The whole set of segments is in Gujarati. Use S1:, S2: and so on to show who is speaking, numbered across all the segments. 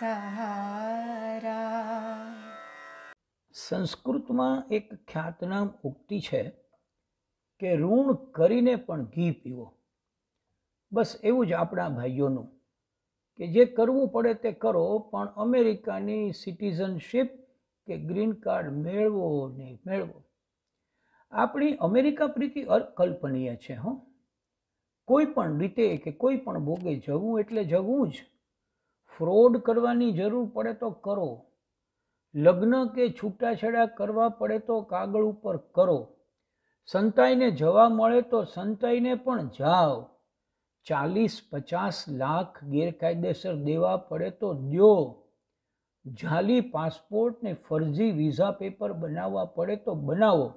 S1: સહારા સંસ્કૃતમાં એક ખ્યાતનામ ઉક્તિ છે કે ઋણ કરીને પણ ઘી પીવો બસ એવું જ આપણા ભાઈઓનું કે જે કરવું પડે તે કરો પણ અમેરિકાની સિટીઝનશીપ કે ગ્રીન કાર્ડ મેળવો નહીં મેળવો આપણી અમેરિકા પ્રીતિ અકલ્પનીય છે હો કોઈ પણ રીતે કે કોઈ પણ ભોગે જવું એટલે જવું જ ફ્રોડ કરવાની જરૂર પડે તો કરો લગ્ન કે છૂટાછેડા કરવા પડે તો કાગળ ઉપર કરો સંતાઈને જવા મળે તો સંતાઈને પણ જાઓ ચાલીસ પચાસ લાખ ગેરકાયદેસર દેવા પડે તો દો જાલી પાસપોર્ટને ફરજી વિઝા પેપર બનાવવા પડે તો બનાવો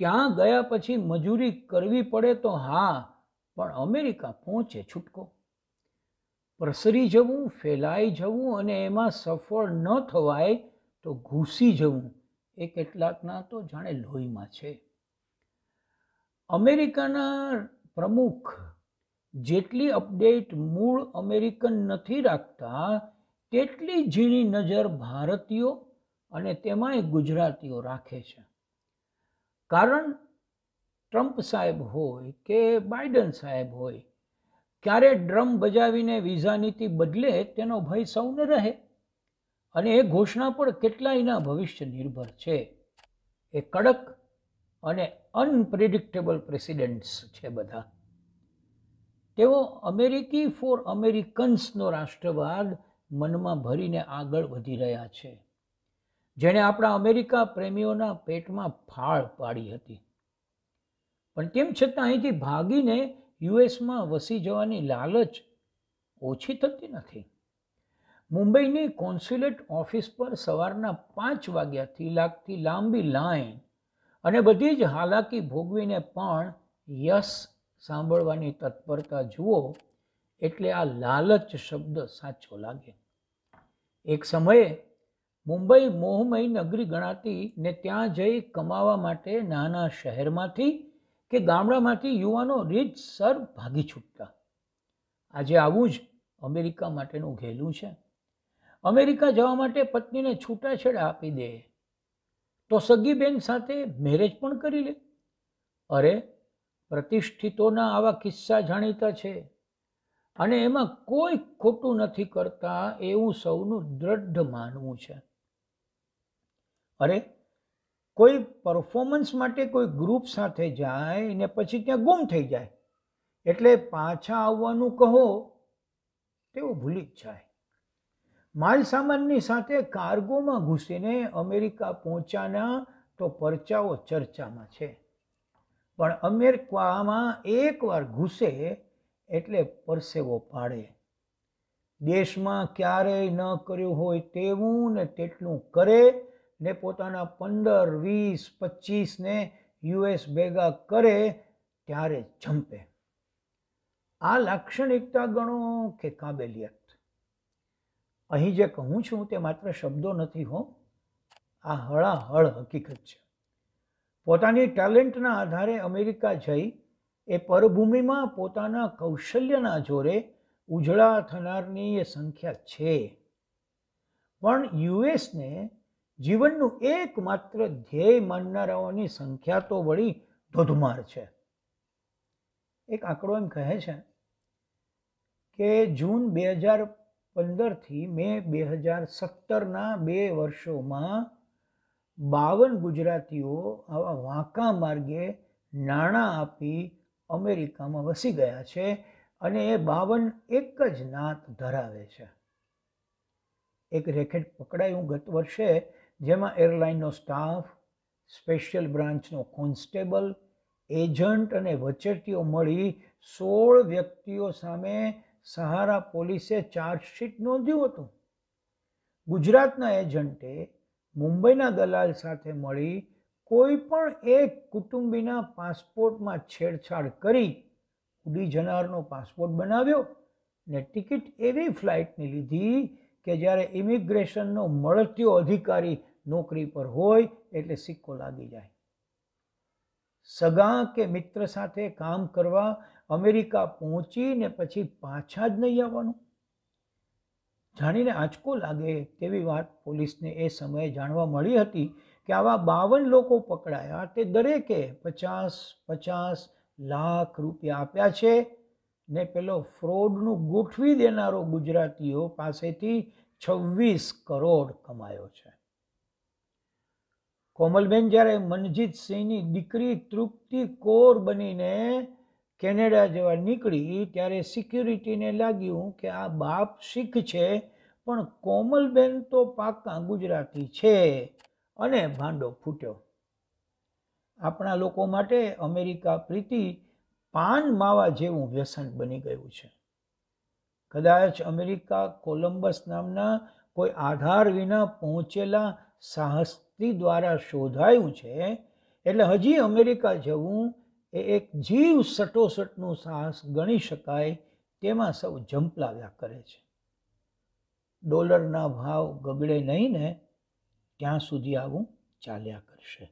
S1: ત્યાં ગયા પછી મજૂરી કરવી પડે તો હા પણ અમેરિકા પહોંચે છૂટકો પ્રસરી જવું ફેલાઈ જવું અને એમાં સફળ ન થવાય તો ઘૂસી જવું એ કેટલાકના તો જાણે લોહીમાં છે અમેરિકાના પ્રમુખ જેટલી અપડેટ મૂળ અમેરિકન નથી રાખતા તેટલી ઝીણી નજર ભારતીયો અને તેમાંય ગુજરાતીઓ રાખે છે કારણ ટ્રમ્પ સાહેબ હોય કે બાઇડન સાહેબ હોય ક્યારે ડ્રમ બજાવીને વિઝા નીતિ બદલે તેનો ભય સૌને રહે અને એ ઘોષણા પર કેટલાયના ભવિષ્ય નિર્ભર છે એ કડક અને અનપ્રિડિક્ટેબલ પ્રેસિડેન્ટ્સ છે બધા તેઓ અમેરિકી ફોર અમેરિકન્સનો રાષ્ટ્રવાદ મનમાં ભરીને આગળ વધી રહ્યા છે જેણે આપણા અમેરિકા પ્રેમીઓના પેટમાં ફાળ પાડી હતી પણ તેમ છતાં અહીંથી ભાગીને યુએસમાં વસી જવાની લાલચ ઓછી થતી નથી મુંબઈની કોન્સ્યુલેટ ઓફિસ પર સવારના પાંચ વાગ્યાથી લાગતી લાંબી લાઈન અને બધી જ હાલાકી ભોગવીને પણ યશ સાંભળવાની તત્પરતા જુઓ એટલે આ લાલચ શબ્દ સાચો લાગે એક સમયે મુંબઈ મોહમય નગરી ગણાતી ને ત્યાં જઈ કમાવા માટે નાના શહેરમાંથી કે ગામડામાંથી યુવાનો રીતસર ભાગી છૂટતા આજે આવું જ અમેરિકા માટેનું ઘેલું છે અમેરિકા જવા માટે પત્નીને છૂટાછેડા આપી દે તો સગી બેન સાથે મેરેજ પણ કરી લે અરે પ્રતિષ્ઠિતોના આવા કિસ્સા જાણીતા છે અને એમાં કોઈ ખોટું નથી કરતા એવું સૌનું દ્રઢ માનવું છે અરે કોઈ પરફોર્મન્સ માટે કોઈ ગ્રુપ સાથે જાય ને પછી ત્યાં ગુમ થઈ જાય એટલે પાછા આવવાનું કહો તેઓ ભૂલી જ જાય માલ સામાનની સાથે કાર્ગોમાં ઘૂસીને અમેરિકા પહોંચ્યાના તો પરચાઓ ચર્ચામાં છે પણ અમેરિકામાં એકવાર ઘૂસે એટલે પરસેવો પાડે દેશમાં ક્યારેય ન કર્યું હોય તેવું ને તેટલું કરે ને પોતાના પંદર વીસ પચીસને યુએસ ભેગા કરે ત્યારે જંપે આ લાક્ષણિકતા ગણો કે કાબેલિયત અહીં જે કહું છું તે માત્ર શબ્દો નથી હો આ હળાહળ હકીકત છે પોતાની ટેલેન્ટના આધારે અમેરિકા જઈ એ પરભૂમિમાં પોતાના કૌશલ્યના જોરે ઉજળા થનારની એ સંખ્યા છે પણ યુએસને જીવનનું એકમાત્ર ધ્યેય માનનારાઓની સંખ્યા તો વળી ધોધમાર છે એક આંકડો એમ કહે છે કે જૂન બે હજાર પંદરથી મે બે હજાર સત્તરના બે વર્ષોમાં બાવન ગુજરાતીઓ આવા વાંકા માર્ગે નાણાં આપી અમેરિકામાં વસી ગયા છે અને એ બાવન એક જ નાત ધરાવે છે એક રેકેટ પકડાયું ગત વર્ષે જેમાં એરલાઇનનો સ્ટાફ સ્પેશિયલ બ્રાન્ચનો કોન્સ્ટેબલ એજન્ટ અને વચેટીઓ મળી સોળ વ્યક્તિઓ સામે સહારા પોલીસે ચાર્જશીટ નોંધ્યું હતું ગુજરાતના એજન્ટે મુંબઈના દલાલ સાથે મળી કોઈ પણ એક કુટુંબીના પાસપોર્ટમાં છેડછાડ કરી ઉડી જનારનો પાસપોર્ટ બનાવ્યો ને ટિકિટ એવી ફ્લાઇટની લીધી કે જ્યારે ઇમિગ્રેશનનો મળત્યો અધિકારી નોકરી પર હોય એટલે સિક્કો લાગી જાય સગા કે મિત્ર સાથે કામ કરવા અમેરિકા પહોંચીને પછી પાછા જ નહીં આવવાનું જાણીને આંચકો લાગે તેવી વાત પોલીસને એ સમયે જાણવા મળી હતી કે આવા બાવન લોકો પકડાયા તે દરેકે પચાસ પચાસ લાખ રૂપિયા આપ્યા છે ને પેલો ફ્રોડનું ગોઠવી દેનારો ગુજરાતીઓ પાસેથી છવ્વીસ કરોડ કમાયો છે કોમલબેન જ્યારે મનજીતસિંહની દીકરી તૃપ્તિ કોર બનીને કેનેડા જવા નીકળી ત્યારે સિક્યુરિટીને લાગ્યું કે આ બાપ શીખ છે પણ કોમલબેન તો પાકા ગુજરાતી છે અને ભાંડો ફૂટ્યો આપણા લોકો માટે અમેરિકા પ્રીતિ પાન માવા જેવું વ્યસન બની ગયું છે કદાચ અમેરિકા કોલંબસ નામના કોઈ આધાર વિના પહોંચેલા સાહસથી દ્વારા શોધાયું છે એટલે હજી અમેરિકા જવું એ એક જીવ સટોસટનું સાહસ ગણી શકાય તેમાં સૌ ઝંપલાવ્યા કરે છે ડોલરના ભાવ ગગડે નહીં ને ત્યાં સુધી આવું ચાલ્યા કરશે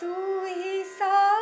S1: તું